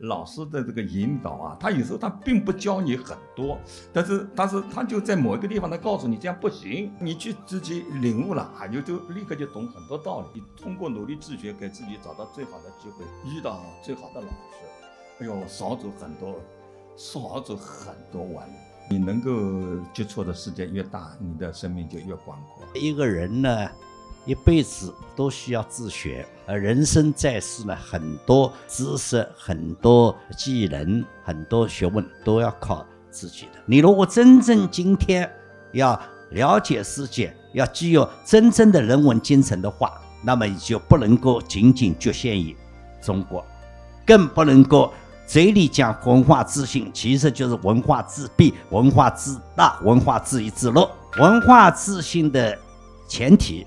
老师的这个引导啊，他有时候他并不教你很多，但是但是他就在某一个地方，他告诉你这样不行，你去自己领悟了啊，你就立刻就懂很多道理。你通过努力自学，给自己找到最好的机会，遇到最好的老师，哎呦，少走很多，少走很多弯路。你能够接触的世界越大，你的生命就越广阔。一个人呢？一辈子都需要自学，而人生在世呢，很多知识、很多技能、很多学问都要靠自己的。你如果真正今天要了解世界，要具有真正的人文精神的话，那么你就不能够仅仅局限于中国，更不能够嘴里讲文化自信，其实就是文化自闭、文化自大、文化自娱自乐。文化自信的前提。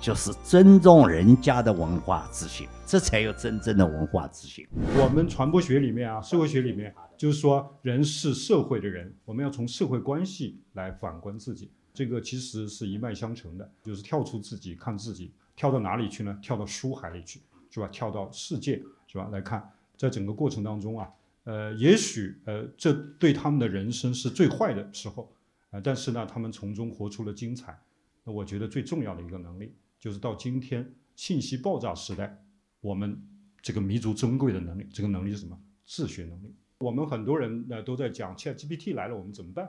就是尊重人家的文化自信，这才有真正的文化自信。我们传播学里面啊，社会学里面，就是说人是社会的人，我们要从社会关系来反观自己，这个其实是一脉相承的，就是跳出自己看自己，跳到哪里去呢？跳到书海里去，是吧？跳到世界，是吧？来看，在整个过程当中啊，呃，也许呃，这对他们的人生是最坏的时候啊，但是呢，他们从中活出了精彩。那我觉得最重要的一个能力。就是到今天信息爆炸时代，我们这个弥足珍贵的能力，这个能力是什么？自学能力。我们很多人呃都在讲，ChatGPT 来了，我们怎么办？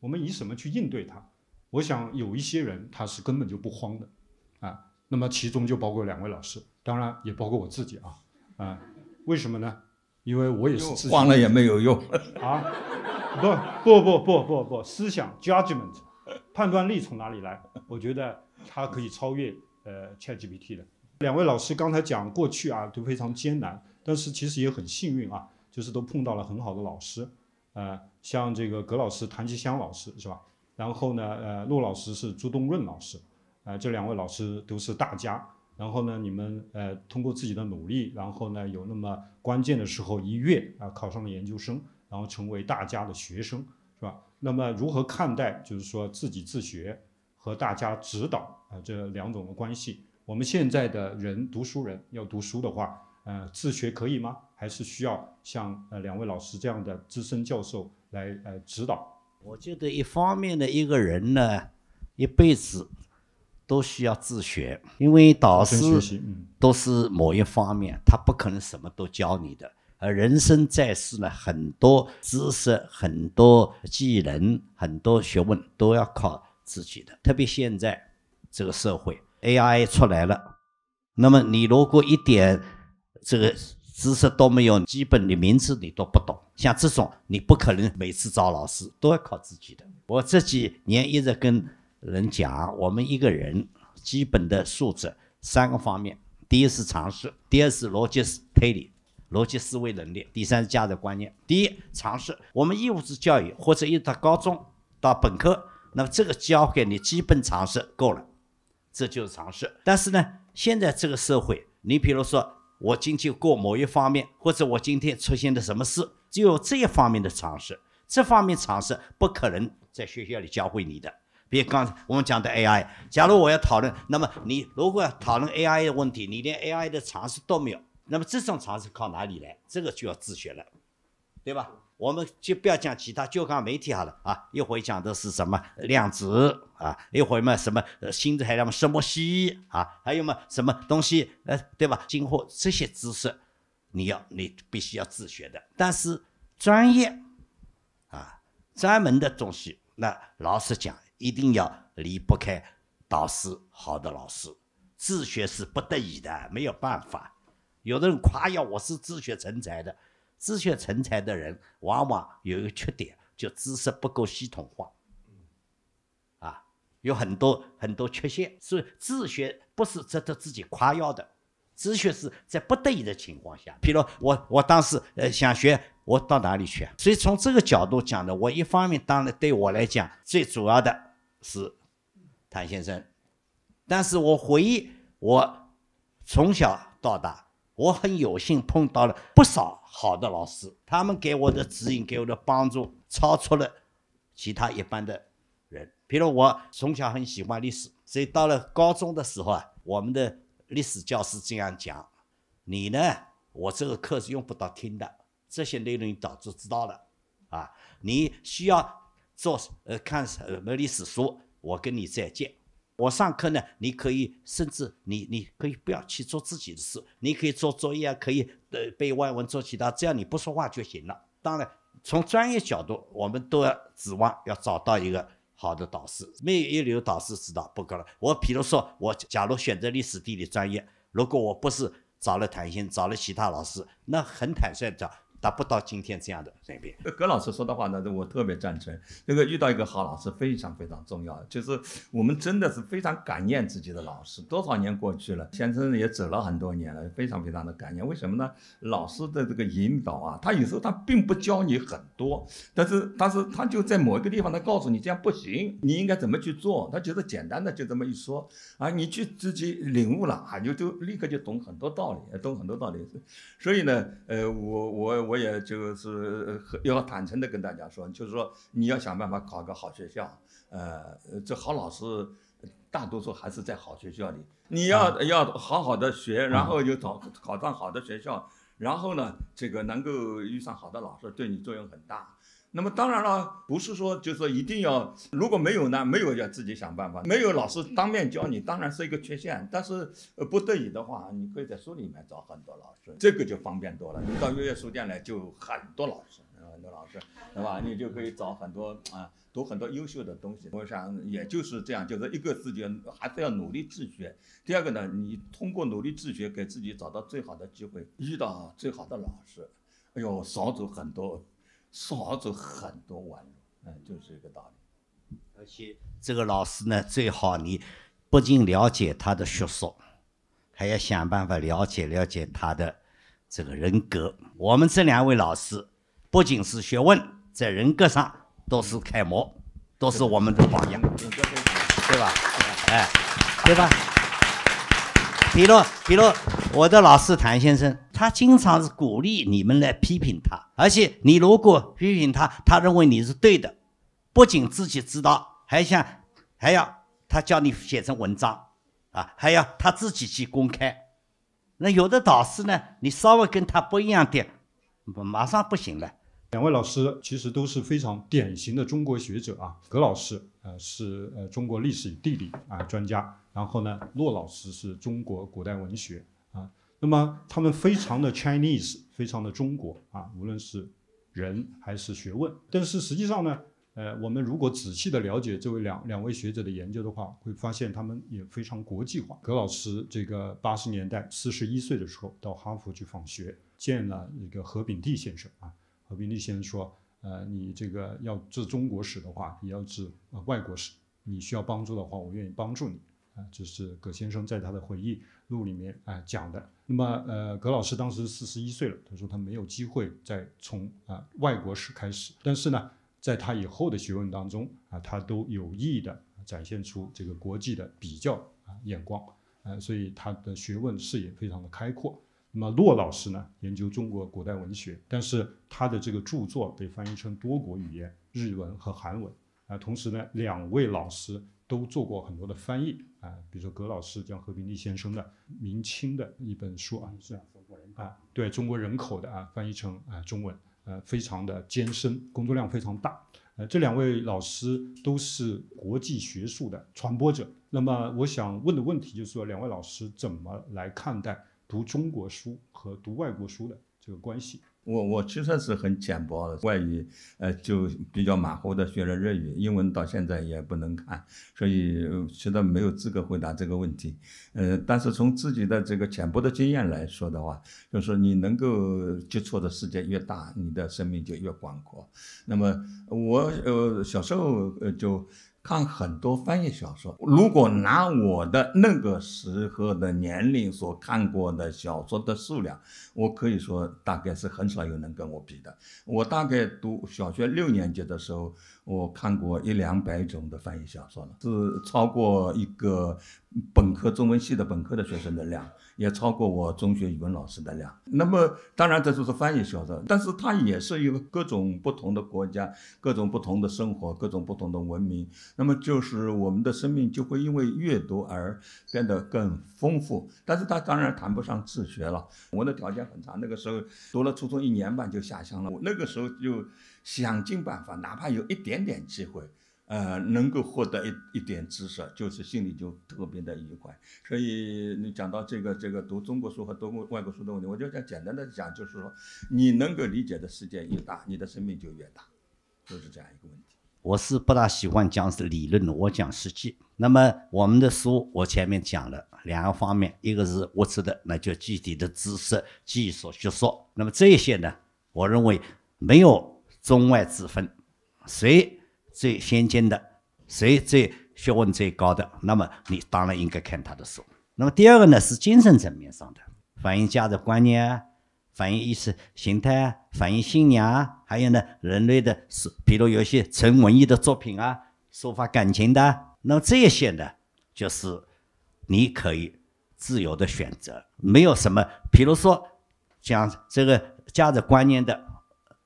我们以什么去应对它？我想有一些人他是根本就不慌的，啊，那么其中就包括两位老师，当然也包括我自己啊，啊，为什么呢？因为我也是自慌了也没有用啊，不不不不不不，思想 j u d g m e n t 判断力从哪里来？我觉得。它可以超越呃 ChatGPT 的。两位老师刚才讲过去啊，都非常艰难，但是其实也很幸运啊，就是都碰到了很好的老师，呃，像这个葛老师、谭吉香老师是吧？然后呢，呃，陆老师是朱东润老师，呃，这两位老师都是大家。然后呢，你们呃通过自己的努力，然后呢有那么关键的时候一跃啊，考上了研究生，然后成为大家的学生是吧？那么如何看待就是说自己自学？和大家指导啊，这两种关系，我们现在的人读书人要读书的话，呃，自学可以吗？还是需要像呃两位老师这样的资深教授来呃指导？我觉得一方面呢，一个人呢一辈子都需要自学，因为导师都是某一方面，他不可能什么都教你的。而人生在世呢，很多知识、很多技能、很多学问都要靠。自己的，特别现在这个社会，AI 出来了，那么你如果一点这个知识都没有，基本的名字你都不懂，像这种你不可能每次找老师都要靠自己的。我这几年一直跟人讲，我们一个人基本的素质三个方面：第一是常识，第二是逻辑推理、逻辑思维能力，第三是价值观念。第一，常识，我们义务制教育或者一直到高中到本科。那么这个教给你基本常识够了，这就是常识。但是呢，现在这个社会，你比如说我今天过某一方面，或者我今天出现的什么事，只有这一方面的常识，这方面常识不可能在学校里教会你的。比如刚才我们讲的 AI，假如我要讨论，那么你如果要讨论 AI 的问题，你连 AI 的常识都没有，那么这种常识靠哪里来？这个就要自学了，对吧？我们就不要讲其他就刊媒体好了啊，一会讲的是什么量子啊，一会嘛什么新的材料嘛石墨烯啊，还有嘛什么东西呃，对吧？今后这些知识，你要你必须要自学的。但是专业，啊，专门的东西，那老实讲，一定要离不开导师、好的老师，自学是不得已的，没有办法。有的人夸耀我是自学成才的。自学成才的人往往有一个缺点，就知识不够系统化，啊，有很多很多缺陷。所以自学不是值得自己夸耀的，自学是在不得已的情况下。比如我我当时呃想学，我到哪里去啊？所以从这个角度讲的，我一方面当然对我来讲最主要的是谭先生，但是我回忆我从小到大。我很有幸碰到了不少好的老师，他们给我的指引、给我的帮助，超出了其他一般的人。比如我从小很喜欢历史，所以到了高中的时候啊，我们的历史教师这样讲：“你呢，我这个课是用不到听的，这些内容你早就知道了，啊，你需要做呃看什么历史书，我跟你再见。”我上课呢，你可以甚至你，你可以不要去做自己的事，你可以做作业啊，可以呃背外文，做其他，只要你不说话就行了。当然，从专业角度，我们都要指望要找到一个好的导师，没有一流导师指导不可能。我比如说，我假如选择历史地理专业，如果我不是找了谭鑫，找了其他老师，那很坦率讲。达不到今天这样的水平。葛老师说的话呢，我特别赞成。那个遇到一个好老师非常非常重要，就是我们真的是非常感念自己的老师。多少年过去了，先生也走了很多年了，非常非常的感念。为什么呢？老师的这个引导啊，他有时候他并不教你很多，但是但是他就在某一个地方，他告诉你这样不行，你应该怎么去做。他觉得简单的就这么一说啊，你去自己领悟了，啊，你就立刻就懂很多道理，懂很多道理。所以呢，呃，我我。我也就是要坦诚的跟大家说，就是说你要想办法考个好学校，呃，这好老师大多数还是在好学校里。你要要好好的学，然后就找考上好的学校，然后呢，这个能够遇上好的老师，对你作用很大。那么当然了，不是说就是说一定要，如果没有呢？没有要自己想办法。没有老师当面教你，当然是一个缺陷。但是不得已的话，你可以在书里面找很多老师，这个就方便多了。你到月月书店来，就很多老师，很多老师，对吧？你就可以找很多啊，读很多优秀的东西。我想也就是这样，就是一个自觉，还是要努力自学。第二个呢，你通过努力自学，给自己找到最好的机会，遇到最好的老师，哎呦，少走很多。少走很多弯路，嗯，就是一个道理。而且这个老师呢，最好你不仅了解他的学说，还要想办法了解了解他的这个人格。我们这两位老师不仅是学问，在人格上都是楷模，都是我们的榜样，对吧？哎，对吧？比如，比如我的老师谭先生，他经常是鼓励你们来批评他，而且你如果批评他，他认为你是对的，不仅自己知道，还想还要他叫你写成文章啊，还要他自己去公开。那有的导师呢，你稍微跟他不一样点，马上不行了。两位老师其实都是非常典型的中国学者啊，葛老师呃是呃中国历史与地理啊专家。然后呢，骆老师是中国古代文学啊，那么他们非常的 Chinese，非常的中国啊，无论是人还是学问。但是实际上呢，呃，我们如果仔细的了解这位两两位学者的研究的话，会发现他们也非常国际化。葛老师这个八十年代四十一岁的时候到哈佛去访学，见了一个何炳棣先生啊。何炳棣先生说，呃，你这个要治中国史的话，也要治呃外国史，你需要帮助的话，我愿意帮助你。就是葛先生在他的回忆录里面啊讲的，那么呃葛老师当时四十一岁了，他说他没有机会再从啊外国史开始，但是呢在他以后的学问当中啊他都有意的展现出这个国际的比较啊眼光，啊所以他的学问视野非常的开阔。那么骆老师呢研究中国古代文学，但是他的这个著作被翻译成多国语言，日文和韩文啊，同时呢两位老师。都做过很多的翻译啊，比如说葛老师叫何平利先生的明清的一本书啊，啊，对中国人口的啊翻译成啊中文，呃，非常的艰深，工作量非常大。呃，这两位老师都是国际学术的传播者。那么我想问的问题就是说，两位老师怎么来看待读中国书和读外国书的这个关系？我我其实是很浅薄的外语，呃，就比较马虎的学了日语，英文到现在也不能看，所以其在没有资格回答这个问题。呃，但是从自己的这个浅薄的经验来说的话，就是说你能够接触的世界越大，你的生命就越广阔。那么我呃小时候呃就。看很多翻译小说，如果拿我的那个时候的年龄所看过的小说的数量，我可以说大概是很少有能跟我比的。我大概读小学六年级的时候，我看过一两百种的翻译小说了，是超过一个。本科中文系的本科的学生的量也超过我中学语文老师的量。那么当然这就是翻译小说，但是它也是一个各种不同的国家、各种不同的生活、各种不同的文明。那么就是我们的生命就会因为阅读而变得更丰富。但是它当然谈不上自学了，我的条件很差。那个时候读了初中一年半就下乡了。我那个时候就想尽办法，哪怕有一点点机会。呃，能够获得一一点知识，就是心里就特别的愉快。所以你讲到这个这个读中国书和读外国书的问题，我就讲简单的讲，就是说，你能够理解的世界越大，你的生命就越大，就是这样一个问题。我是不大喜欢讲理论，我讲实际。那么我们的书，我前面讲了两个方面，一个是物质的，那就具体的知识、技术、学说。那么这些呢，我认为没有中外之分，谁？最先进的，谁最学问最高的，那么你当然应该看他的书。那么第二个呢，是精神层面上的，反映价值观念啊，反映意识形态啊，反映信仰啊，还有呢，人类的，是比如有些纯文艺的作品啊，抒发感情的，那么这一些呢，就是你可以自由的选择，没有什么，比如说讲这个价值观念的，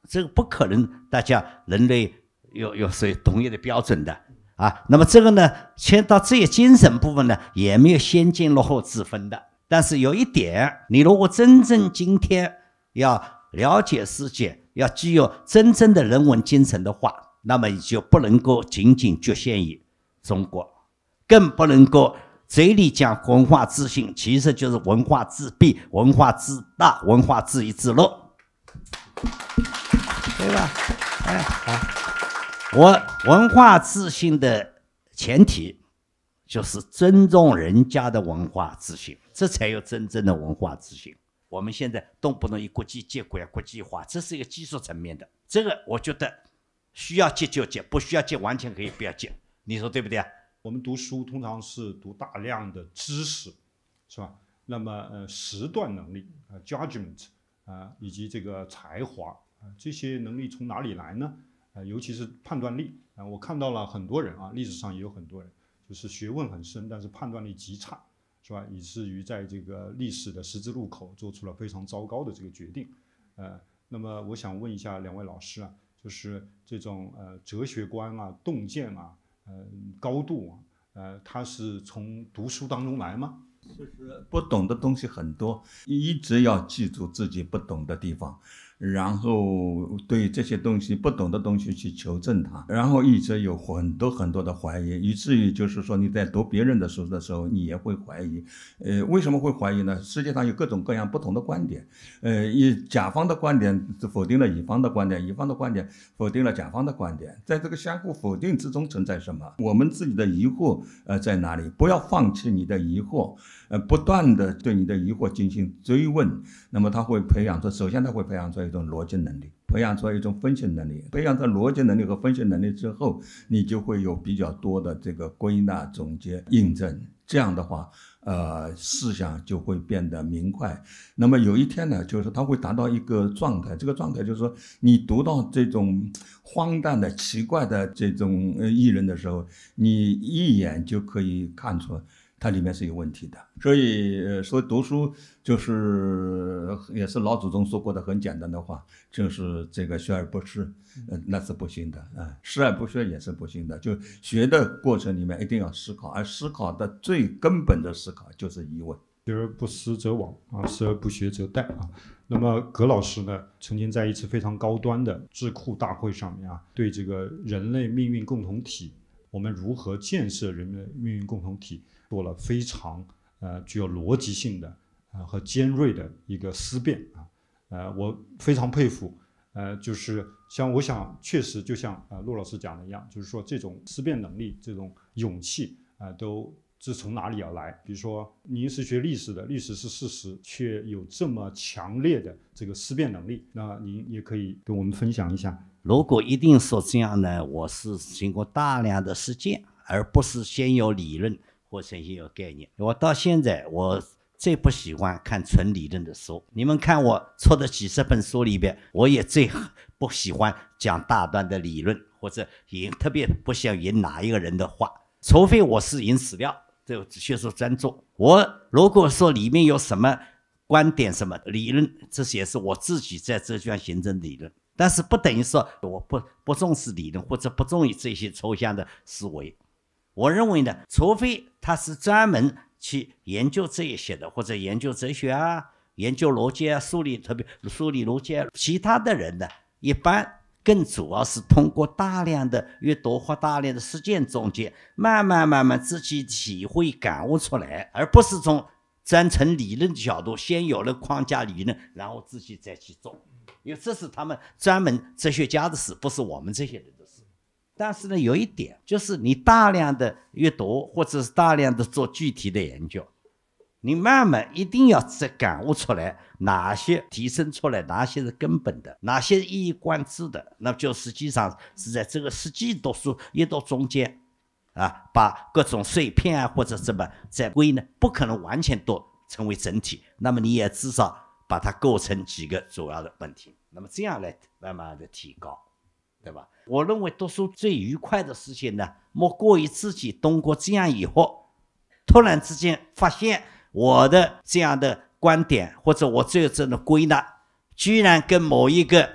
这个不可能，大家人类。有有属于意一的标准的啊，那么这个呢，牵到职业精神部分呢，也没有先进落后之分的。但是有一点，你如果真正今天要了解世界，要具有真正的人文精神的话，那么你就不能够仅仅局限于中国，更不能够嘴里讲文化自信，其实就是文化自闭、文化自大、文化自娱自乐，对吧？哎，好。我文化自信的前提，就是尊重人家的文化自信，这才有真正的文化自信。我们现在动不动以国际接轨、国际化，这是一个技术层面的，这个我觉得需要接就接，不需要接完全可以不要接。你说对不对？啊？我们读书通常是读大量的知识，是吧？那么，呃，时段能力啊，judgment 啊，以及这个才华啊，这些能力从哪里来呢？啊，尤其是判断力啊，我看到了很多人啊，历史上也有很多人，就是学问很深，但是判断力极差，是吧？以至于在这个历史的十字路口做出了非常糟糕的这个决定，呃，那么我想问一下两位老师啊，就是这种呃哲学观啊、洞见啊、嗯高度啊，呃，他是从读书当中来吗？就是不懂的东西很多，一直要记住自己不懂的地方。然后对这些东西不懂的东西去求证它，然后一直有很多很多的怀疑，以至于就是说你在读别人的书的时候，你也会怀疑。呃，为什么会怀疑呢？世界上有各种各样不同的观点，呃，以甲方的观点否定了乙方的观点，乙方的观点否定了甲方的观点，在这个相互否定之中存在什么？我们自己的疑惑呃在哪里？不要放弃你的疑惑，呃，不断的对你的疑惑进行追问，那么他会培养出，首先他会培养出。一种逻辑能力，培养出来一种分析能力。培养出逻辑能力和分析能力之后，你就会有比较多的这个归纳、总结、印证。这样的话，呃，思想就会变得明快。那么有一天呢，就是他会达到一个状态，这个状态就是说，你读到这种荒诞的、奇怪的这种呃议论的时候，你一眼就可以看出来。它里面是有问题的，所以说读书就是也是老祖宗说过的很简单的话，就是这个学而不思，嗯，那是不行的啊；思而不学也是不行的，就学的过程里面一定要思考，而思考的最根本的思考就是疑问。学而不思则罔啊，思而不学则殆啊。那么葛老师呢，曾经在一次非常高端的智库大会上面啊，对这个人类命运共同体，我们如何建设人类命运共同体？做了非常呃具有逻辑性的啊和尖锐的一个思辨啊，呃我非常佩服呃就是像我想确实就像呃陆老师讲的一样，就是说这种思辨能力这种勇气啊都是从哪里而来？比如说您是学历史的，历史是事实，却有这么强烈的这个思辨能力，那您也可以跟我们分享一下。如果一定说这样呢，我是经过大量的实践，而不是先有理论。或呈现一个概念。我到现在，我最不喜欢看纯理论的书。你们看我出的几十本书里边，我也最不喜欢讲大段的理论，或者也特别不想引哪一个人的话，除非我是引史料，就学术专著。我如果说里面有什么观点、什么理论，这些是我自己在这卷形成理论，但是不等于说我不不重视理论，或者不重视这些抽象的思维。我认为呢，除非他是专门去研究这一些的，或者研究哲学啊、研究逻辑啊、梳理，特别梳理逻辑，啊，其他的人呢，一般更主要是通过大量的阅读或大量的实践总结，慢慢慢慢自己体会感悟出来，而不是从专从理论的角度先有了框架理论，然后自己再去做，因为这是他们专门哲学家的事，不是我们这些人的。但是呢，有一点就是，你大量的阅读或者是大量的做具体的研究，你慢慢一定要在感悟出来哪些提升出来，哪些是根本的，哪些一以贯之的，那就实际上是在这个实际读书、阅读中间，啊，把各种碎片啊或者什么再归纳，不可能完全都成为整体。那么你也至少把它构成几个主要的问题，那么这样来慢慢的提高。对吧？我认为读书最愉快的事情呢，莫过于自己通过这样以后，突然之间发现我的这样的观点或者我真正的归纳，居然跟某一个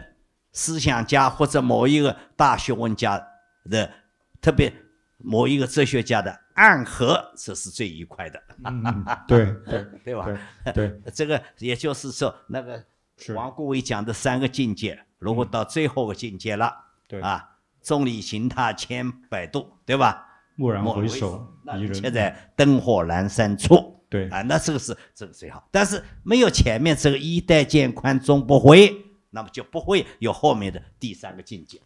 思想家或者某一个大学问家的，特别某一个哲学家的暗合，这是最愉快的。对 对对吧？对，这个也就是说，那个王国维讲的三个境界，如果到最后个境界了。对啊，众里寻他千百度，对吧？蓦然回首，一却在灯火阑珊处。对啊，那这个是这个最好，但是没有前面这个衣带渐宽终不悔，那么就不会有后面的第三个境界。